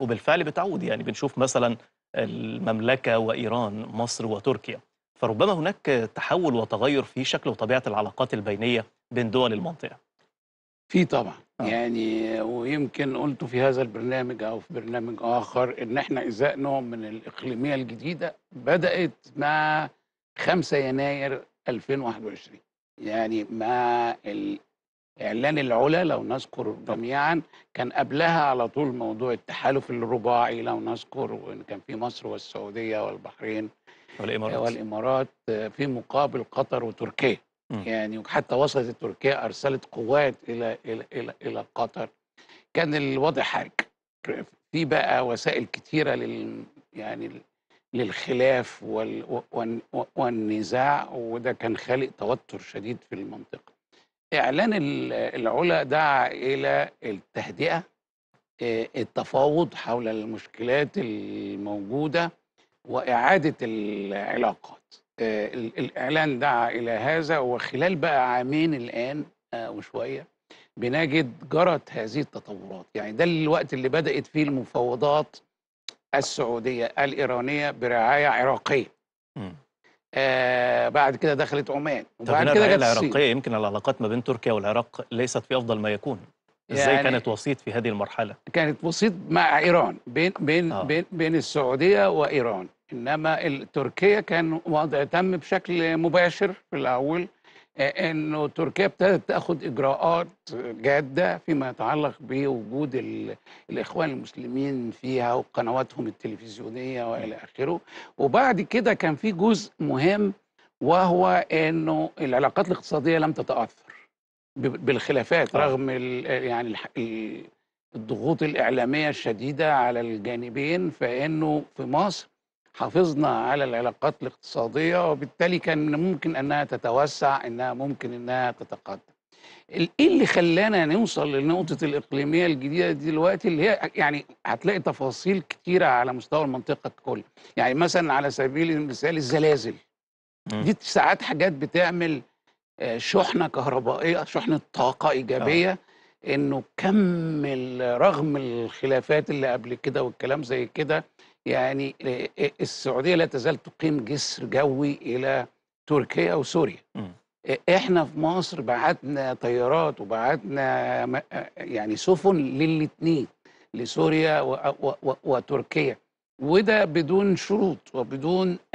وبالفعل بتعود يعني بنشوف مثلا المملكة وإيران مصر وتركيا فربما هناك تحول وتغير في شكل وطبيعة العلاقات البينية بين دول المنطقة في طبعا آه. يعني ويمكن قلت في هذا البرنامج أو في برنامج آخر إن إحنا إزاء نوع من الإقليمية الجديدة بدأت مع 5 يناير 2021 يعني مع إعلان العلا لو نذكر جميعا كان قبلها على طول موضوع التحالف الرباعي لو نذكر وإن كان في مصر والسعودية والبحرين والإمارات, والإمارات في مقابل قطر وتركيا م. يعني حتى وصلت تركيا أرسلت قوات إلى إلى إلى, إلى قطر كان الوضع حرج في بقى وسائل كثيره لل يعني للخلاف وال... والنزاع وده كان خالق توتر شديد في المنطقة إعلان العلا دعا إلى التهدئة التفاوض حول المشكلات الموجودة وإعادة العلاقات الإعلان دعا إلى هذا وخلال بقى عامين الآن وشوية بنجد جرت هذه التطورات يعني ده الوقت اللي بدأت فيه المفاوضات السعودية الإيرانية برعاية عراقية م. إمم. آه بعد كده دخلت عمان وبعد كده إيه جت العراقيه يمكن العلاقات ما بين تركيا والعراق ليست في افضل ما يكون ازاي يعني كانت وسيط في هذه المرحله كانت وسيط مع ايران بين بين آه. بين, بين السعوديه وايران انما تركيا كان وضع تم بشكل مباشر في الاول انه تركيا ابتدت تاخد اجراءات جاده فيما يتعلق بوجود الاخوان المسلمين فيها وقنواتهم التلفزيونيه والى اخره وبعد كده كان في جزء مهم وهو انه العلاقات الاقتصاديه لم تتاثر بالخلافات رغم يعني الضغوط الاعلاميه الشديده على الجانبين فانه في مصر حافظنا على العلاقات الاقتصادية وبالتالي كان ممكن أنها تتوسع أنها ممكن أنها تتقدم إيه اللي خلانا نوصل لنقطة الإقليمية الجديدة دي دلوقتي اللي هي يعني هتلاقي تفاصيل كتيرة على مستوى المنطقة ككل يعني مثلا على سبيل المثال الزلازل دي ساعات حاجات بتعمل آه، شحنة كهربائية شحنة طاقة إيجابية آه. انه كم رغم الخلافات اللي قبل كده والكلام زي كده يعني آه، آه، السعوديه لا تزال تقيم جسر جوي الى تركيا وسوريا م. آه، احنا في مصر بعتنا طيارات وبعتنا يعني سفن للاثنين لسوريا وتركيا وده بدون شروط وبدون اي